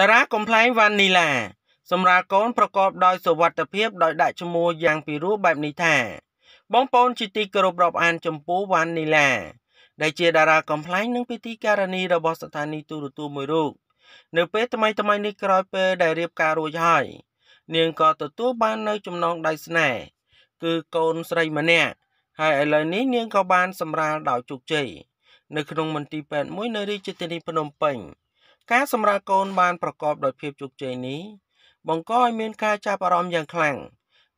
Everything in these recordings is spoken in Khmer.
តារាកំ pl ែងវ៉ានីឡា សម្រាប់កូនប្រកបដោយសុវត្ថិភាពដោយដាក់ឈ្មោះយ៉ាងពីរោះបែបនេះថា បងប្អូនជាទីគោរពរាប់អានចំពោះវ៉ានីឡា ដែលជាតារាកំ pl ែងនិងពិធីការនីរបស់ស្ថានីយទូរទស្សន៍មួយរូបនៅពេលថ្មីថ្មីនេះក្រោយពេលដែលរៀបការរួចហើយនាងក៏ទទួលបាននៅ ចំណងដៃស្នេហ៍គឺកូនស្រីម្នាក់ហើយឥឡូវនេះនាងក៏បាន សម្រាលដោយជោគជ័យនៅក្នុងមន្ទីរពេទ្យមួយនៅរាជធានីភ្នំពេញ។ការសម្រាលកូន បានប្រកបដោយភាពជោគជ័យនេះបង្កឲ្យមានការចាប់អារម្មណ៍យ៉ាងខ្លាំង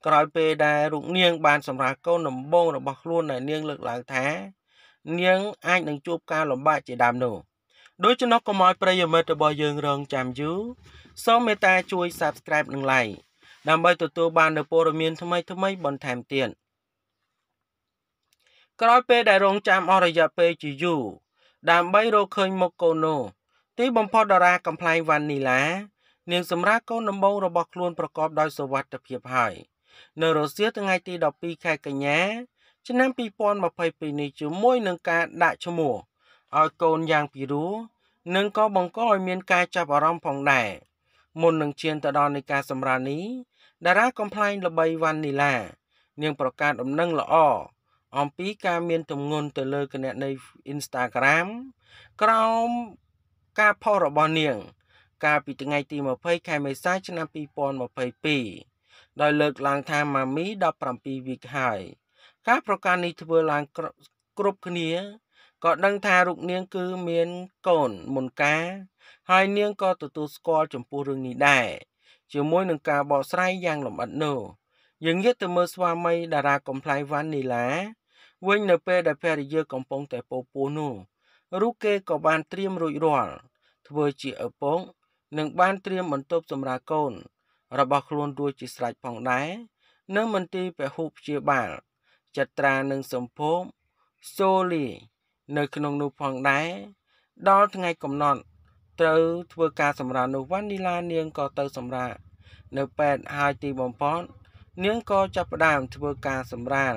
ក្រោយពេលដែលរូបនាងបានសម្រាលកូនដំបងរបស់ខ្លួនដែលនាងលើកឡើងថា នាងអាចនឹងជួបការលំបាកជាដើមនោះដូច្នោះកុំឲ្យប្រិយមិត្តរបស់យើងរងចាំយូរសូមមេត្តាជួយ Subscribe និង Like ដើម្បីទទួលបាននូវព័ត៌មាន ថ្មីៗបន្ថែមទៀតក្រោយពេលដែលរងចាំអស់រយៈពេលជាយូរដើម្បីរកឃើញមុខកូននោះទីបំផុតតារាកំ pl ែងវ៉ានីឡា នាង សម្រាប់កូនដំបងរបស់ខ្លួនប្រកបដោយសុវត្ថិភាពហើយនៅរុស្ស៊ីថ្ងៃទី12ខែកញ្ញាឆ្នាំ2022នេះជាមួយនឹងការដាក់ឈ្មោះឲ្យកូនយ៉ាងពីរោះនិងក៏បង្កឲ្យមាន ការចាប់អារម្មណ៍ផងដែរមុននឹងឈានទៅដល់នៃការសម្រាលនេះតារាកំ pl ែងល្បីវ៉ានីឡា នាងប្រកាសដំណឹងល្អអំពីការមានទម្ងន់ទៅលើគណនី Instagram ក្រោមការផុសរបស់នាងកាលពីថ្ងៃទី20ខែមេសាឆ្នាំ2022ដោយលើកឡើងថាម៉ាមី17វីកហើយការប្រកាសនេះធ្វើឡើងគ្រប់គ្នាក៏ដឹងថារូបនាងគឺមានកូនមុនការហើយ នាងក៏ទទួលស្គាល់ចំពោះរឿងនេះដែរជាមួយនឹងការបកស្រាយយ៉ាងលម្អិតនោះយើងងាកទៅមើលស្វាមី តារាកំ pl ៃវ៉ានីឡា វិញនៅពេលដែលភរិយាកំពុងតែពោពោះនោះរូគេក៏បានត្រៀមរួចរាល់ធ្វើជាឪពុកនិងបានត្រៀមបន្ទប់សម្រាប់កូន របស់ខ្លួនរួចជាស្រេចផងដែរនៅមន្ទីរពហុព្យាបាលចត្រានិងសម្ភោមសូលីនៅក្នុងនោះផងដែរដល់ថ្ងៃកំណត់ត្រូវធ្វើការសម្រាលនោះវ៉ានីឡានាងក៏ទៅសម្រាលនៅពេទ្យហើយទីបំផុតនាងក៏ចាប់ផ្ដើមធ្វើការសម្រាល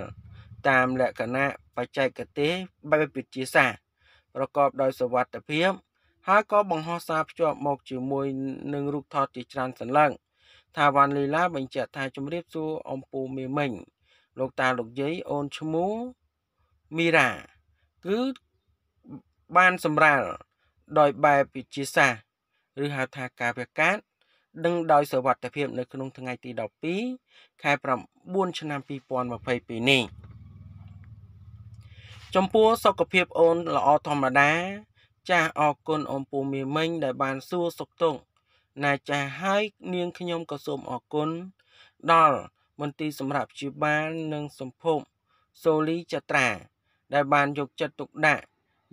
តាមលក្ខណៈបច្ចេកទេសបែបវិទ្យាសាស្ត្រប្រកបដោយសវត្ថិភាពហើយក៏បង្ហោះសារភ្ជាប់មក ជាមួយនឹងរូបថតជាច្រើនសន្លឹកថាវ៉ាន់លីឡា បញ្ជាក់ថាជំរាបសួរអំពូមេមិញលោកតាលោកយាយអូនឈ្មោះមីរ៉ាគឺបានសម្រាលដោយបែបវិជាសាស្ត្រឬហៅថាការប្រកាសដឹងដោយ សវត្ថិភាពនៅក្នុងថ្ងៃទី12ខែ9ឆ្នាំ2022នេះចំពោះសុខភាពអូនល្អធម្មតាចាស់អរគុណអំពូមីមិញដែលបានសួរសុខទុក្ខណាចាស់ហើយនាងខ្ញុំក៏សូមអរគុណដល់មន្ទីរសម្រាប់ជាបាលនិងសម្ភពសូលីចត្រាដែលបានយកចិត្តទុកដាក់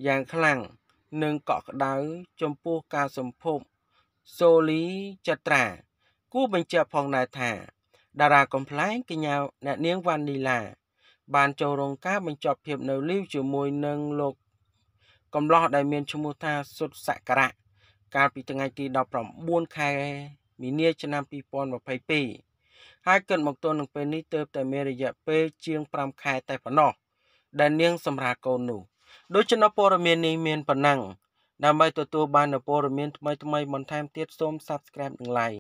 យ៉ាងខ្លាំង និងកក់ក្ដៅចំពោះការសម្ភពសូលីចត្រាគូបញ្ជាក់ផងដែរថាតារាកំ pl ែងកញ្ញាអ្នកនាងវ៉ានីឡាបានចូលរងការបញ្ចប់ភាពនៅលីវជាមួយនឹងលោក កំឡោះដែលមានឈ្មោះថាសុទ្ធសក្ការៈកាលពីថ្ងៃទី19ខែមីនាឆ្នាំ2022ហើយគិតមកទល់នឹងពេលនេះទើបតែមានរយៈពេលជាង5ខែតែប៉ុណ្ណោះដែលនាងសម្រាប់កូននោះដូច្នេះព័ត៌មាននេះមានប៉ុណ្ណឹងដើម្បីទទួលបាននូវព័ត៌មានថ្មីៗបន្ថែមទៀតសូម Subscribe និង Like